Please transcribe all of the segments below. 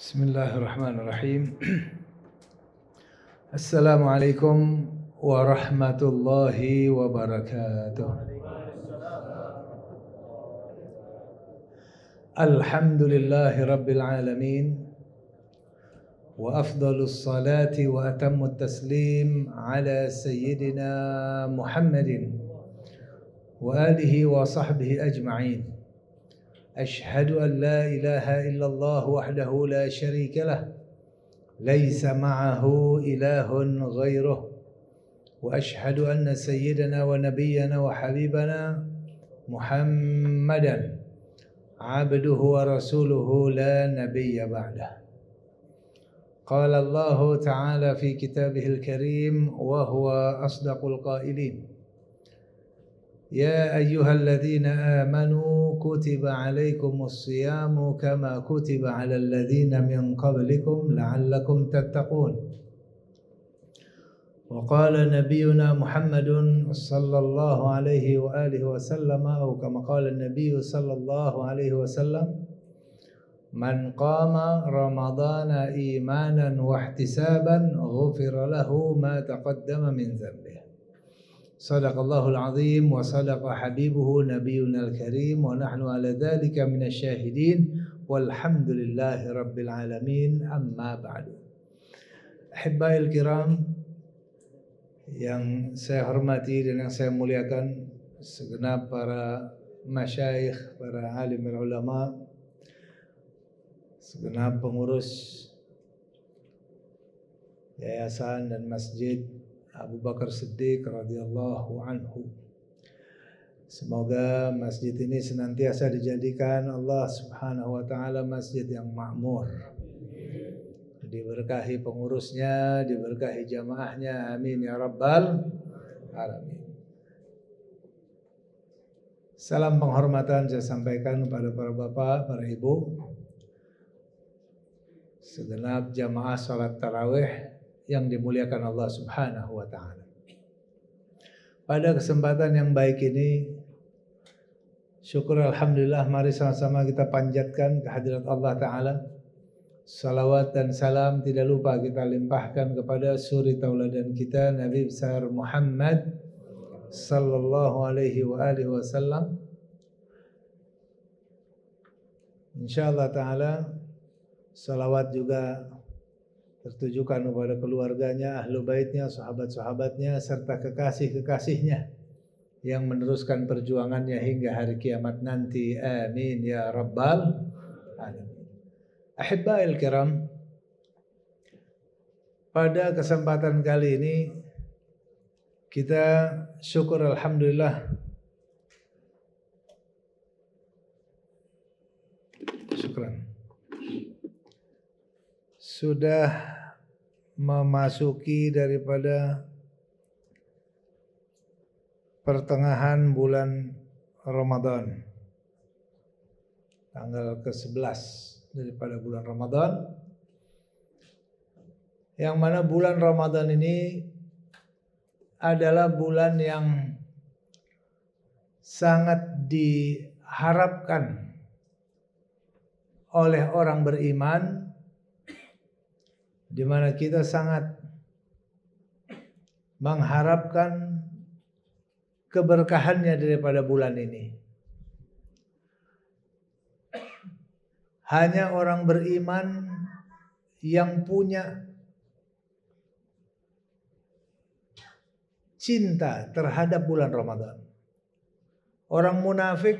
بسم الله الرحمن الرحيم السلام عليكم ورحمة الله وبركاته الحمد لله رب العالمين وافضل الصلاه واتم التسليم على سيدنا محمد واله وصحبه اجمعين أشهد أن لا إله إلا الله وحده لا شريك له ليس معه إله غيره وأشهد أن سيدنا ونبينا وحبيبنا محمدا عبده ورسوله لا نبي بعده قال الله تعالى في كتابه الكريم وهو أصدق القائلين يا أيها الذين آمنوا كتب عليكم الصيام كما كتب على الذين من قبلكم لعلكم تتقون وقال نبينا محمد صلى الله عليه وآله وسلم أو كما قال النبي صلى الله عليه وسلم من قام رمضان إيمانا واحتسابا غفر له ما تقدم من ذنبه صدق الله العظيم وصدق حبيبه نبينا الكريم ونحن على ذلك من الشاهدين والحمد لله رب العالمين أما بعد أحبائي الكرام yang saya hormati dan yang saya muliakan segenap para masyayikh, para alim dan ulama, segenap pengurus yayasan dan masjid Abu Bakar Siddiq radhiyallahu anhu. Semoga masjid ini senantiasa dijadikan Allah Subhanahu wa taala masjid yang makmur. Diberkahi pengurusnya, diberkahi jamaahnya. Amin ya rabbal alamin. Salam penghormatan saya sampaikan kepada para bapak, para ibu, segenap jamaah salat tarawih yang dimuliakan Allah Subhanahu wa taala. Pada kesempatan yang baik ini syukur alhamdulillah mari sama-sama kita panjatkan kehadirat Allah taala. Salawat dan salam tidak lupa kita limpahkan kepada suri tauladan kita Nabi besar Muhammad sallallahu alaihi wa alihi wasallam. Insyaallah taala salawat juga tertujukan kepada keluarganya, ahlu baitnya, sahabat-sahabatnya, serta kekasih-kekasihnya yang meneruskan perjuangannya hingga hari kiamat nanti. Amin ya Rabbal Alamin. Ahibba'il kiram, pada kesempatan kali ini kita syukur Alhamdulillah sudah memasuki daripada pertengahan bulan Ramadan. Tanggal ke-11 daripada bulan Ramadan. Yang mana bulan Ramadan ini adalah bulan yang sangat diharapkan oleh orang beriman di mana kita sangat mengharapkan keberkahannya daripada bulan ini. Hanya orang beriman yang punya cinta terhadap bulan Ramadan. Orang munafik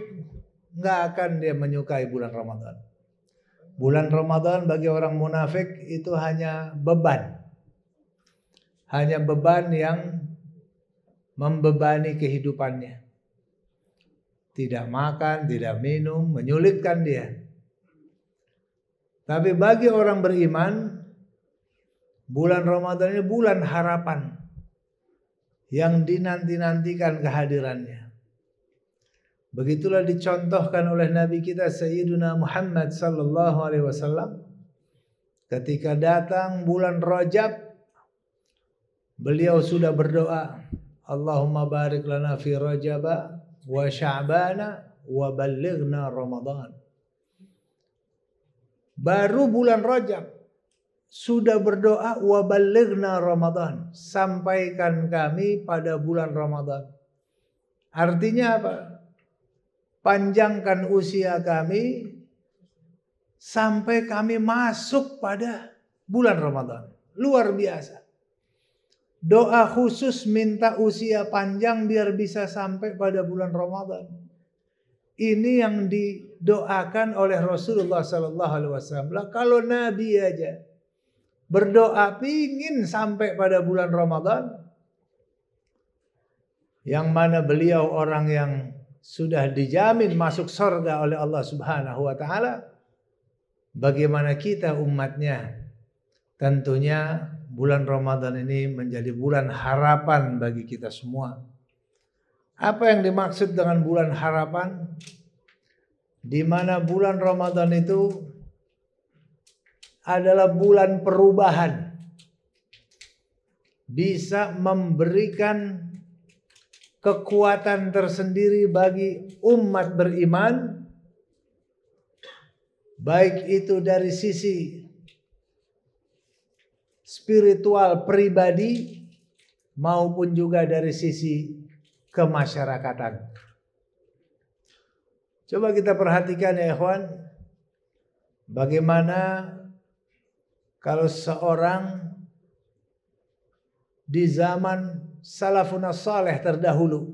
nggak akan dia menyukai bulan Ramadan. Bulan Ramadan bagi orang munafik itu hanya beban. Hanya beban yang membebani kehidupannya. Tidak makan, tidak minum, menyulitkan dia. Tapi bagi orang beriman, bulan Ramadan ini bulan harapan yang dinanti-nantikan kehadirannya. Begitulah dicontohkan oleh Nabi kita Sayyiduna Muhammad sallallahu alaihi wasallam ketika datang bulan Rajab beliau sudah berdoa Allahumma barik lana fi Rajab wa Sya'bana wa ballighna Ramadan. Baru bulan Rajab sudah berdoa wa ballighna Ramadan, sampaikan kami pada bulan Ramadan. Artinya apa? panjangkan usia kami sampai kami masuk pada bulan Ramadan. Luar biasa. Doa khusus minta usia panjang biar bisa sampai pada bulan Ramadan. Ini yang didoakan oleh Rasulullah Sallallahu Alaihi Wasallam. Kalau Nabi aja berdoa pingin sampai pada bulan Ramadan, yang mana beliau orang yang sudah dijamin masuk surga oleh Allah Subhanahu wa taala, bagaimana kita umatnya? Tentunya bulan Ramadan ini menjadi bulan harapan bagi kita semua. Apa yang dimaksud dengan bulan harapan? Di mana bulan Ramadan itu adalah bulan perubahan. Bisa memberikan kekuatan tersendiri bagi umat beriman baik itu dari sisi spiritual pribadi maupun juga dari sisi kemasyarakatan. Coba kita perhatikan ya ikhwan, bagaimana kalau seorang di zaman salafun saleh terdahulu.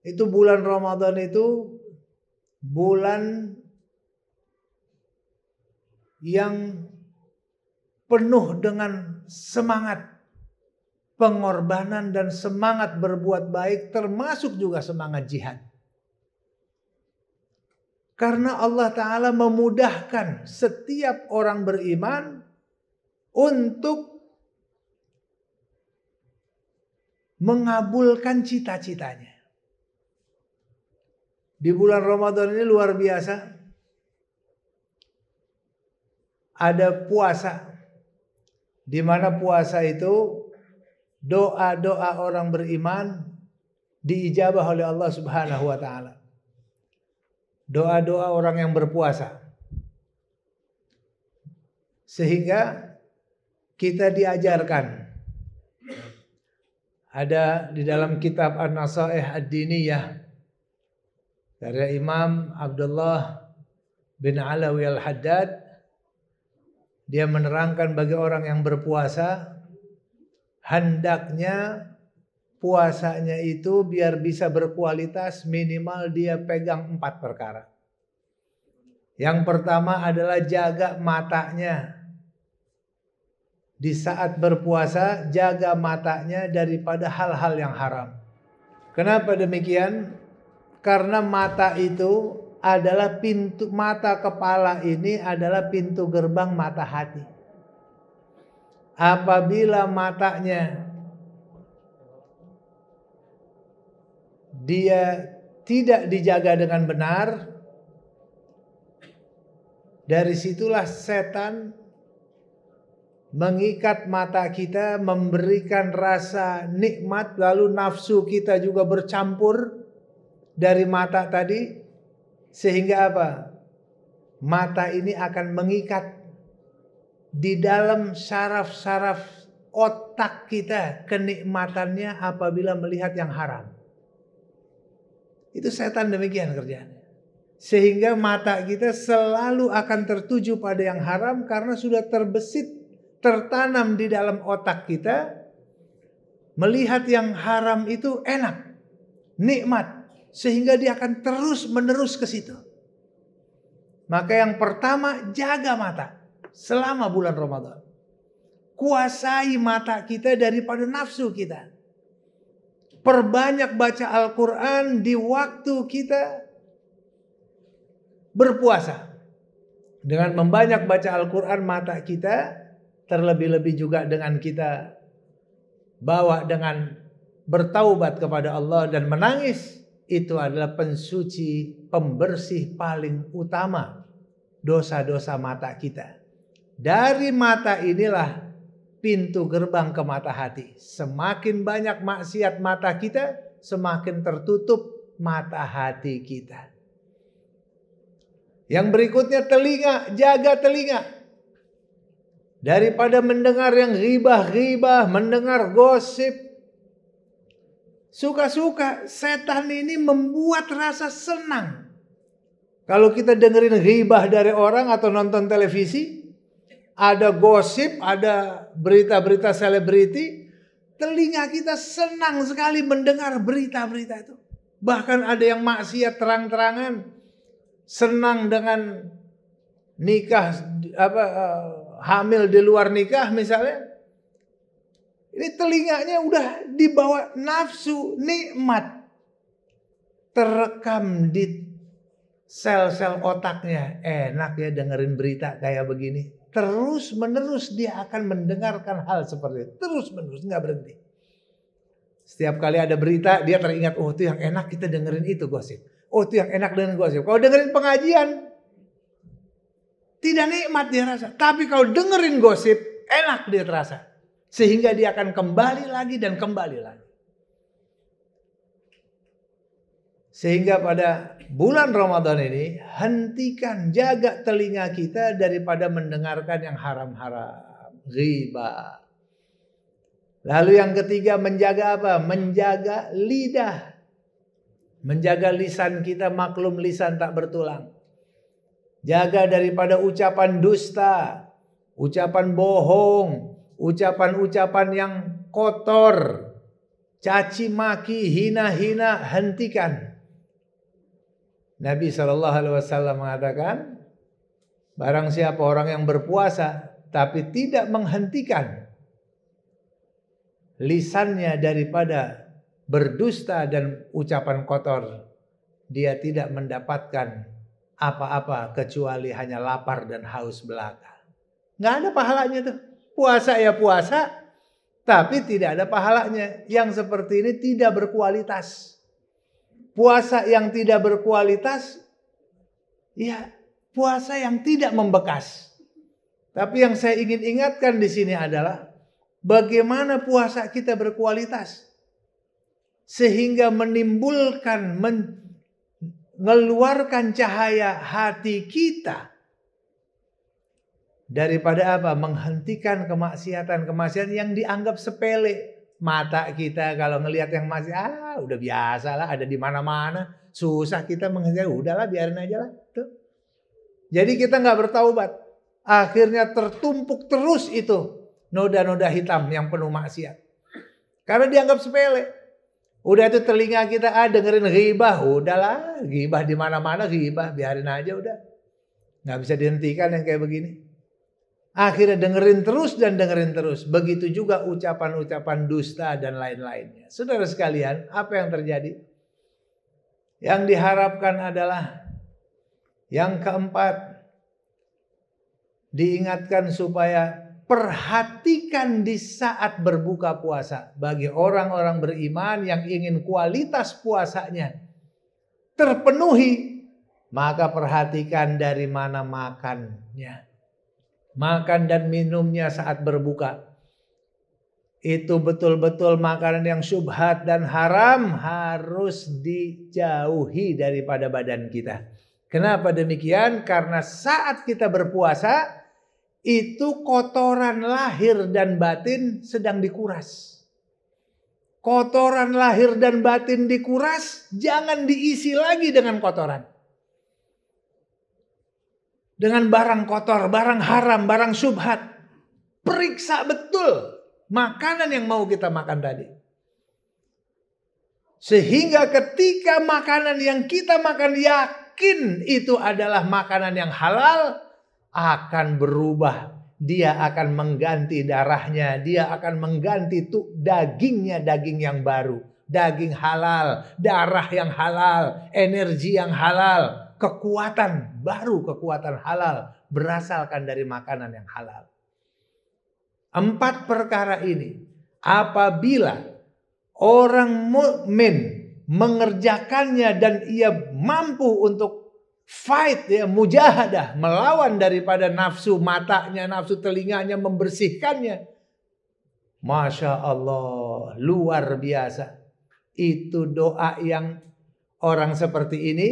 Itu bulan Ramadan itu bulan yang penuh dengan semangat pengorbanan dan semangat berbuat baik termasuk juga semangat jihad. Karena Allah Ta'ala memudahkan setiap orang beriman untuk mengabulkan cita-citanya. Di bulan Ramadan ini luar biasa. Ada puasa. Di mana puasa itu doa-doa orang beriman diijabah oleh Allah Subhanahu wa taala. Doa-doa orang yang berpuasa. Sehingga kita diajarkan ada di dalam kitab An-Nasaih Ad-Diniyah dari Imam Abdullah bin Alawi Al-Haddad dia menerangkan bagi orang yang berpuasa hendaknya puasanya itu biar bisa berkualitas minimal dia pegang empat perkara. Yang pertama adalah jaga matanya di saat berpuasa jaga matanya daripada hal-hal yang haram. Kenapa demikian? Karena mata itu adalah pintu mata kepala ini adalah pintu gerbang mata hati. Apabila matanya dia tidak dijaga dengan benar, dari situlah setan mengikat mata kita, memberikan rasa nikmat, lalu nafsu kita juga bercampur dari mata tadi, sehingga apa? Mata ini akan mengikat di dalam saraf-saraf otak kita kenikmatannya apabila melihat yang haram. Itu setan demikian kerjanya. Sehingga mata kita selalu akan tertuju pada yang haram karena sudah terbesit tertanam di dalam otak kita melihat yang haram itu enak, nikmat, sehingga dia akan terus menerus ke situ. Maka yang pertama jaga mata selama bulan Ramadan. Kuasai mata kita daripada nafsu kita. Perbanyak baca Al-Quran di waktu kita berpuasa. Dengan membanyak baca Al-Quran mata kita terlebih-lebih juga dengan kita bawa dengan bertaubat kepada Allah dan menangis itu adalah pensuci pembersih paling utama dosa-dosa mata kita. Dari mata inilah pintu gerbang ke mata hati. Semakin banyak maksiat mata kita, semakin tertutup mata hati kita. Yang berikutnya telinga, jaga telinga daripada mendengar yang ribah-ribah, mendengar gosip. Suka-suka setan ini membuat rasa senang. Kalau kita dengerin ribah dari orang atau nonton televisi, ada gosip, ada berita-berita selebriti, telinga kita senang sekali mendengar berita-berita itu. Bahkan ada yang maksiat terang-terangan, senang dengan nikah apa eh, hamil di luar nikah misalnya, ini telinganya udah dibawa nafsu, nikmat. Terekam di sel-sel otaknya. Enak ya dengerin berita kayak begini. Terus menerus dia akan mendengarkan hal seperti itu. Terus menerus, nggak berhenti. Setiap kali ada berita dia teringat, oh itu yang enak kita dengerin itu gosip. Oh itu yang enak dengan gosip. Kalau dengerin pengajian, tidak nikmat dia rasa. Tapi kalau dengerin gosip, enak dia terasa. Sehingga dia akan kembali lagi dan kembali lagi. Sehingga pada bulan Ramadan ini, hentikan jaga telinga kita daripada mendengarkan yang haram-haram. Riba. Lalu yang ketiga menjaga apa? Menjaga lidah. Menjaga lisan kita maklum lisan tak bertulang. Jaga daripada ucapan dusta, ucapan bohong, ucapan-ucapan yang kotor, caci maki, hina-hina, hentikan. Nabi Shallallahu Alaihi Wasallam mengatakan, barang siapa orang yang berpuasa tapi tidak menghentikan lisannya daripada berdusta dan ucapan kotor, dia tidak mendapatkan apa-apa kecuali hanya lapar dan haus belaka. Nggak ada pahalanya tuh. Puasa ya puasa, tapi tidak ada pahalanya. Yang seperti ini tidak berkualitas. Puasa yang tidak berkualitas, ya puasa yang tidak membekas. Tapi yang saya ingin ingatkan di sini adalah bagaimana puasa kita berkualitas sehingga menimbulkan men mengeluarkan cahaya hati kita daripada apa? Menghentikan kemaksiatan-kemaksiatan yang dianggap sepele. Mata kita kalau ngelihat yang masih ah udah biasa lah ada di mana-mana susah kita menghentikan udahlah biarin aja lah tuh. Jadi kita nggak bertaubat. Akhirnya tertumpuk terus itu noda-noda hitam yang penuh maksiat. Karena dianggap sepele. Udah itu telinga kita ah dengerin ghibah, udahlah ghibah di mana-mana ghibah, biarin aja udah. nggak bisa dihentikan yang kayak begini. Akhirnya dengerin terus dan dengerin terus. Begitu juga ucapan-ucapan dusta dan lain-lainnya. Saudara sekalian, apa yang terjadi? Yang diharapkan adalah yang keempat diingatkan supaya perhatikan di saat berbuka puasa bagi orang-orang beriman yang ingin kualitas puasanya terpenuhi maka perhatikan dari mana makannya makan dan minumnya saat berbuka itu betul-betul makanan yang syubhat dan haram harus dijauhi daripada badan kita. Kenapa demikian? Karena saat kita berpuasa, itu kotoran lahir dan batin sedang dikuras. Kotoran lahir dan batin dikuras, jangan diisi lagi dengan kotoran. Dengan barang kotor, barang haram, barang subhat. Periksa betul makanan yang mau kita makan tadi. Sehingga ketika makanan yang kita makan yakin itu adalah makanan yang halal, akan berubah. Dia akan mengganti darahnya, dia akan mengganti tuh dagingnya daging yang baru, daging halal, darah yang halal, energi yang halal, kekuatan baru kekuatan halal berasalkan dari makanan yang halal. Empat perkara ini apabila orang mukmin mengerjakannya dan ia mampu untuk fight ya mujahadah melawan daripada nafsu matanya nafsu telinganya membersihkannya Masya Allah luar biasa itu doa yang orang seperti ini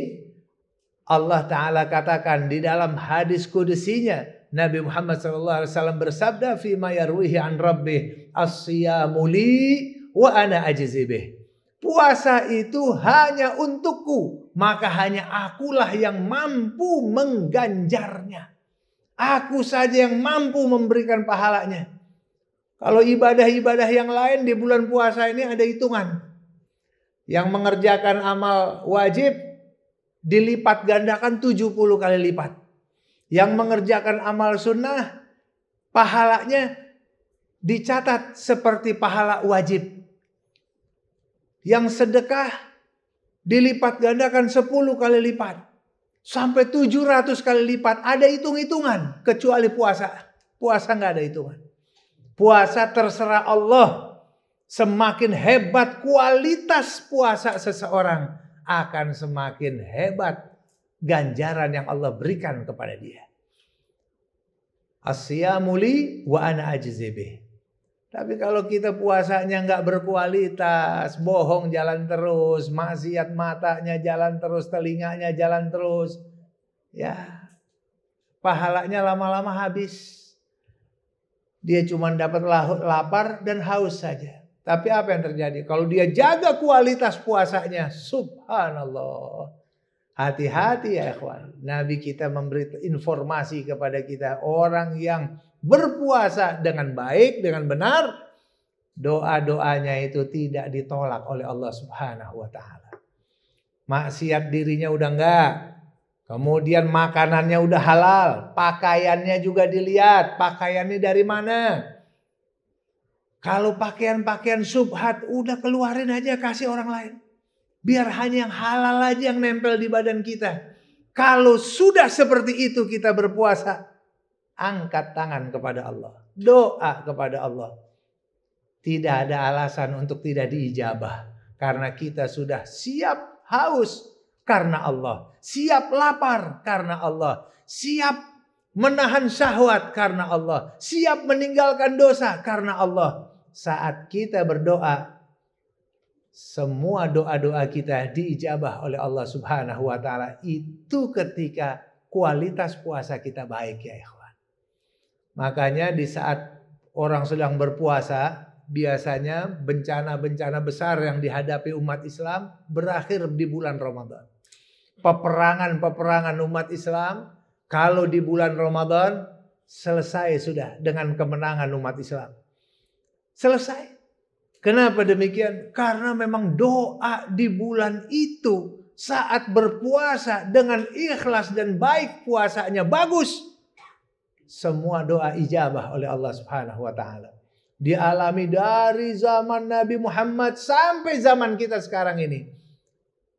Allah Ta'ala katakan di dalam hadis kudusinya Nabi Muhammad SAW bersabda fi yarwihi an rabbih as-siyamu wa ana ajzibih Puasa itu hanya untukku, maka hanya akulah yang mampu mengganjarnya. Aku saja yang mampu memberikan pahalanya. Kalau ibadah-ibadah yang lain di bulan puasa ini ada hitungan. Yang mengerjakan amal wajib dilipat gandakan 70 kali lipat. Yang mengerjakan amal sunnah pahalanya dicatat seperti pahala wajib yang sedekah dilipat gandakan 10 kali lipat. Sampai 700 kali lipat. Ada hitung-hitungan kecuali puasa. Puasa nggak ada hitungan. Puasa terserah Allah. Semakin hebat kualitas puasa seseorang akan semakin hebat ganjaran yang Allah berikan kepada dia. Asya muli wa ana ajizibih. Tapi kalau kita puasanya nggak berkualitas, bohong jalan terus, maksiat matanya jalan terus, telinganya jalan terus, ya pahalanya lama-lama habis. Dia cuma dapat lapar dan haus saja. Tapi apa yang terjadi? Kalau dia jaga kualitas puasanya, subhanallah. Hati-hati ya ikhwan. Nabi kita memberi informasi kepada kita. Orang yang berpuasa dengan baik, dengan benar, doa-doanya itu tidak ditolak oleh Allah Subhanahu wa taala. Maksiat dirinya udah enggak. Kemudian makanannya udah halal, pakaiannya juga dilihat, pakaiannya dari mana. Kalau pakaian-pakaian subhat udah keluarin aja kasih orang lain. Biar hanya yang halal aja yang nempel di badan kita. Kalau sudah seperti itu kita berpuasa, angkat tangan kepada Allah, doa kepada Allah. Tidak hmm. ada alasan untuk tidak diijabah karena kita sudah siap haus karena Allah, siap lapar karena Allah, siap menahan syahwat karena Allah, siap meninggalkan dosa karena Allah. Saat kita berdoa, semua doa-doa kita diijabah oleh Allah Subhanahu wa taala. Itu ketika kualitas puasa kita baik ya ikhwan. Makanya di saat orang sedang berpuasa, biasanya bencana-bencana besar yang dihadapi umat Islam berakhir di bulan Ramadan. Peperangan-peperangan umat Islam kalau di bulan Ramadan selesai sudah dengan kemenangan umat Islam. Selesai. Kenapa demikian? Karena memang doa di bulan itu saat berpuasa dengan ikhlas dan baik puasanya bagus semua doa ijabah oleh Allah Subhanahu wa taala. Dialami dari zaman Nabi Muhammad sampai zaman kita sekarang ini.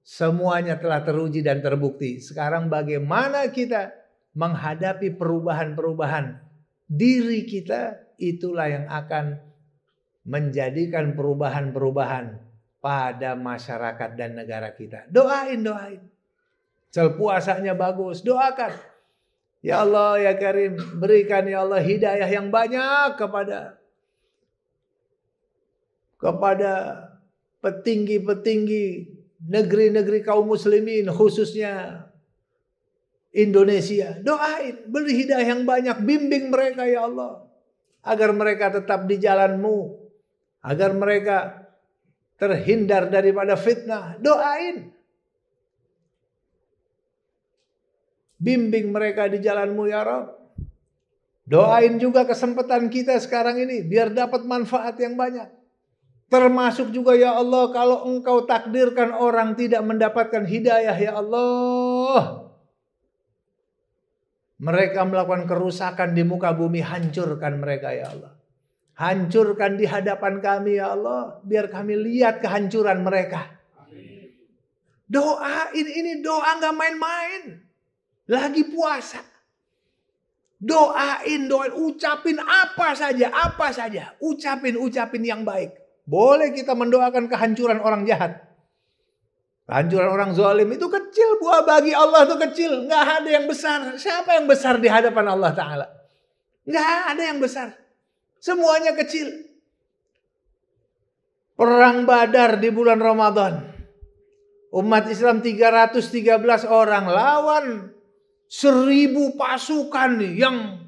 Semuanya telah teruji dan terbukti. Sekarang bagaimana kita menghadapi perubahan-perubahan diri kita itulah yang akan menjadikan perubahan-perubahan pada masyarakat dan negara kita. Doain, doain. Sel puasanya bagus, doakan. Ya, ya Allah, ya Karim, berikan ya Allah hidayah yang banyak kepada kepada petinggi-petinggi negeri-negeri kaum muslimin khususnya Indonesia. Doain, beri hidayah yang banyak, bimbing mereka ya Allah. Agar mereka tetap di jalanmu. Agar mereka terhindar daripada fitnah. Doain. Bimbing mereka di jalanmu ya Rob. Doain juga kesempatan kita sekarang ini biar dapat manfaat yang banyak. Termasuk juga ya Allah kalau engkau takdirkan orang tidak mendapatkan hidayah ya Allah. Mereka melakukan kerusakan di muka bumi, hancurkan mereka ya Allah. Hancurkan di hadapan kami ya Allah, biar kami lihat kehancuran mereka. Doain ini doa nggak main-main lagi puasa. Doain, doain, ucapin apa saja, apa saja. Ucapin, ucapin yang baik. Boleh kita mendoakan kehancuran orang jahat. Kehancuran orang zalim itu kecil buah bagi Allah itu kecil. Nggak ada yang besar. Siapa yang besar di hadapan Allah Ta'ala? Nggak ada yang besar. Semuanya kecil. Perang badar di bulan Ramadan. Umat Islam 313 orang lawan seribu pasukan yang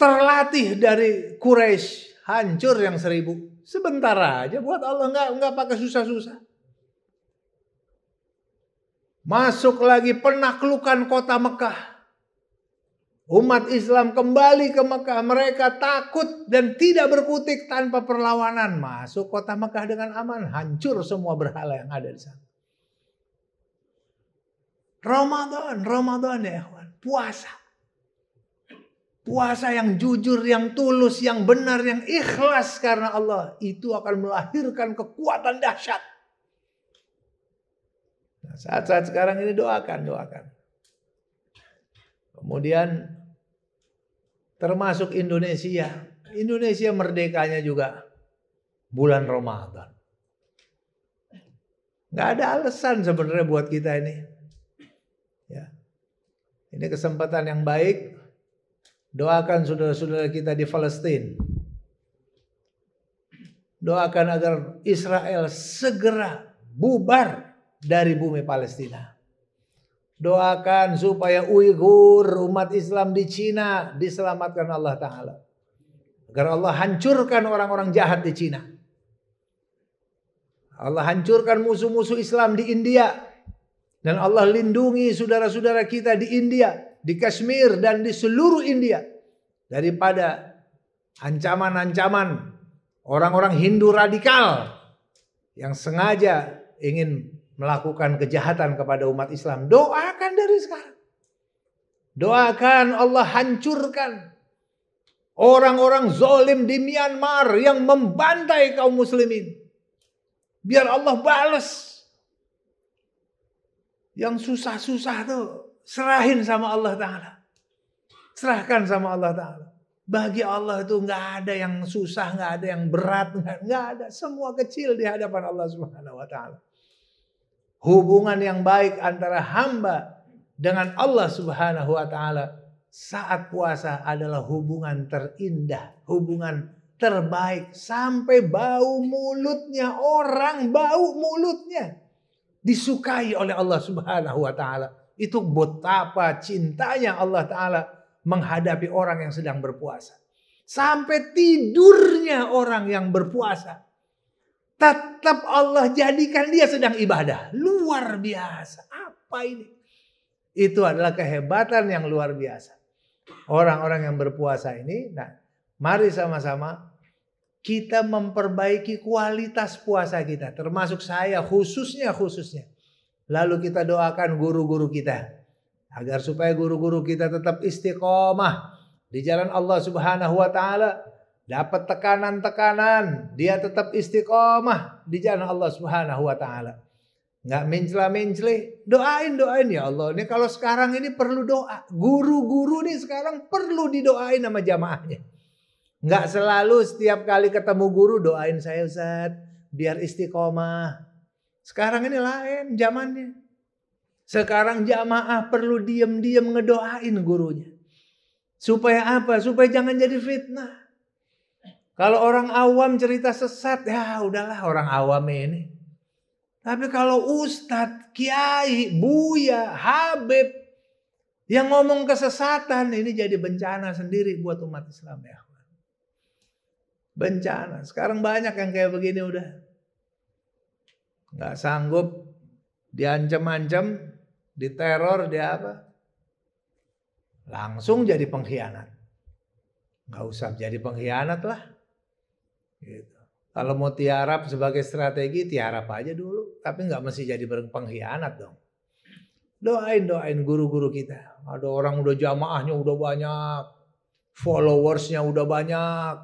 terlatih dari Quraisy hancur yang seribu sebentar aja buat Allah nggak nggak pakai susah-susah masuk lagi penaklukan kota Mekah umat Islam kembali ke Mekah mereka takut dan tidak berkutik tanpa perlawanan masuk kota Mekah dengan aman hancur semua berhala yang ada di sana Ramadan, Ramadan ya ikhwan. Puasa. Puasa yang jujur, yang tulus, yang benar, yang ikhlas karena Allah. Itu akan melahirkan kekuatan dahsyat. Nah, saat-saat sekarang ini doakan, doakan. Kemudian termasuk Indonesia. Indonesia merdekanya juga bulan Ramadan. Gak ada alasan sebenarnya buat kita ini. Ini kesempatan yang baik. Doakan saudara-saudara kita di Palestina. Doakan agar Israel segera bubar dari bumi Palestina. Doakan supaya Uighur umat Islam di Cina diselamatkan Allah Ta'ala. Agar Allah hancurkan orang-orang jahat di Cina. Allah hancurkan musuh-musuh Islam di India. Dan Allah lindungi saudara-saudara kita di India, di Kashmir dan di seluruh India daripada ancaman-ancaman orang-orang Hindu radikal yang sengaja ingin melakukan kejahatan kepada umat Islam. Doakan dari sekarang. Doakan Allah hancurkan orang-orang zolim di Myanmar yang membantai kaum muslimin. Biar Allah balas yang susah-susah tuh serahin sama Allah Ta'ala. Serahkan sama Allah Ta'ala. Bagi Allah itu nggak ada yang susah, nggak ada yang berat, nggak ada. Semua kecil di hadapan Allah Subhanahu Wa Ta'ala. Hubungan yang baik antara hamba dengan Allah Subhanahu Wa Ta'ala saat puasa adalah hubungan terindah, hubungan terbaik sampai bau mulutnya orang bau mulutnya disukai oleh Allah Subhanahu wa taala. Itu betapa cintanya Allah taala menghadapi orang yang sedang berpuasa. Sampai tidurnya orang yang berpuasa. Tetap Allah jadikan dia sedang ibadah. Luar biasa. Apa ini? Itu adalah kehebatan yang luar biasa. Orang-orang yang berpuasa ini, nah, mari sama-sama kita memperbaiki kualitas puasa kita, termasuk saya khususnya khususnya. Lalu kita doakan guru-guru kita agar supaya guru-guru kita tetap istiqomah di jalan Allah Subhanahu wa taala, dapat tekanan-tekanan, dia tetap istiqomah di jalan Allah Subhanahu wa taala. nggak mencela-mencela, doain doain ya Allah. Ini kalau sekarang ini perlu doa. Guru-guru ini sekarang perlu didoain sama jamaahnya. Nggak iya. selalu setiap kali ketemu guru doain saya Ustaz, biar istiqomah. Sekarang ini lain zamannya. Sekarang jamaah perlu diam-diam ngedoain gurunya. Supaya apa? Supaya jangan jadi fitnah. Kalau orang awam cerita sesat, ya udahlah orang awam ini. Tapi kalau ustadz, kiai, buya, habib yang ngomong kesesatan ini jadi bencana sendiri buat umat Islam ya bencana. Sekarang banyak yang kayak begini udah. Gak sanggup diancam-ancam, diteror, dia apa. Langsung jadi pengkhianat. Gak usah jadi pengkhianat lah. Gitu. Kalau mau tiarap sebagai strategi, tiarap aja dulu. Tapi nggak mesti jadi pengkhianat dong. Doain, doain guru-guru kita. Ada orang udah jamaahnya udah banyak. Followersnya udah banyak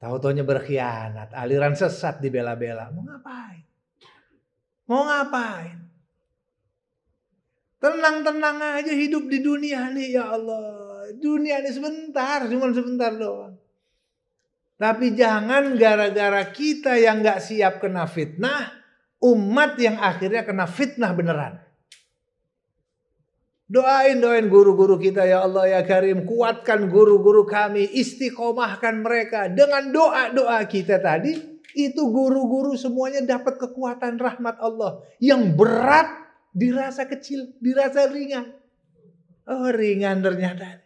Tahu-taunya berkhianat, aliran sesat dibela-bela. Mau ngapain? Mau ngapain? Tenang-tenang aja hidup di dunia nih ya Allah. Dunia ini sebentar, cuma sebentar doang. Tapi jangan gara-gara kita yang gak siap kena fitnah, umat yang akhirnya kena fitnah beneran. Doain doain guru-guru kita ya Allah ya Karim, kuatkan guru-guru kami, istiqomahkan mereka dengan doa-doa kita tadi. Itu guru-guru semuanya dapat kekuatan rahmat Allah yang berat dirasa kecil, dirasa ringan. Oh, ringan ternyata.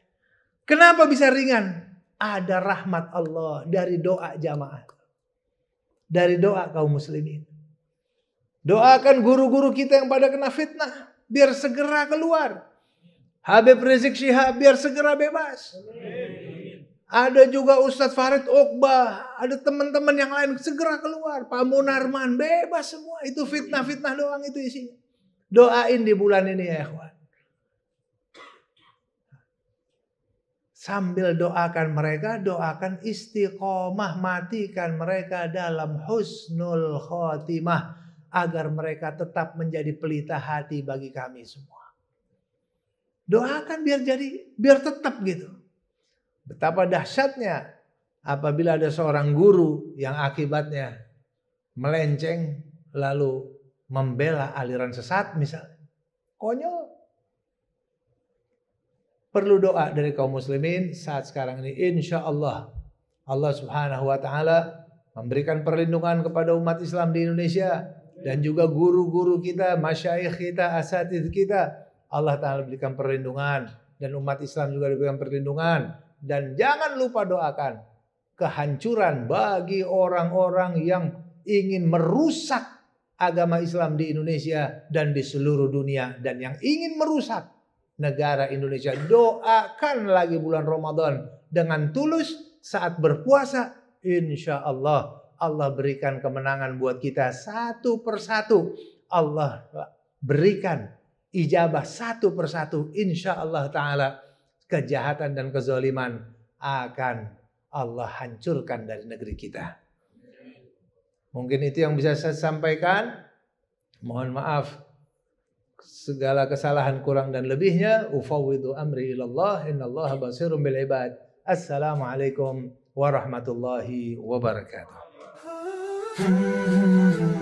Kenapa bisa ringan? Ada rahmat Allah dari doa jamaah. Dari doa kaum muslimin. Doakan guru-guru kita yang pada kena fitnah biar segera keluar. Habib Rizik Syihab biar segera bebas. Ada juga Ustadz Farid Okbah, ada teman-teman yang lain segera keluar. Pak Munarman bebas semua. Itu fitnah-fitnah doang itu isinya. Doain di bulan ini ya, ikhwan. Sambil doakan mereka, doakan istiqomah, matikan mereka dalam husnul khotimah. Agar mereka tetap menjadi pelita hati bagi kami semua. Doakan biar jadi, biar tetap gitu. Betapa dahsyatnya apabila ada seorang guru yang akibatnya melenceng lalu membela aliran sesat misalnya. Konyol. Perlu doa dari kaum muslimin saat sekarang ini. Insya Allah Allah subhanahu wa ta'ala memberikan perlindungan kepada umat Islam di Indonesia. Dan juga guru-guru kita, masyaih kita, asatid kita Allah Ta'ala berikan perlindungan dan umat Islam juga diberikan perlindungan dan jangan lupa doakan kehancuran bagi orang-orang yang ingin merusak agama Islam di Indonesia dan di seluruh dunia dan yang ingin merusak negara Indonesia doakan lagi bulan Ramadan dengan tulus saat berpuasa insya Allah Allah berikan kemenangan buat kita satu persatu Allah berikan ijabah satu persatu insya Allah ta'ala kejahatan dan kezoliman akan Allah hancurkan dari negeri kita. Mungkin itu yang bisa saya sampaikan. Mohon maaf segala kesalahan kurang dan lebihnya. Ufawidu amri ilallah innallaha basirum bil ibad. Assalamualaikum warahmatullahi wabarakatuh.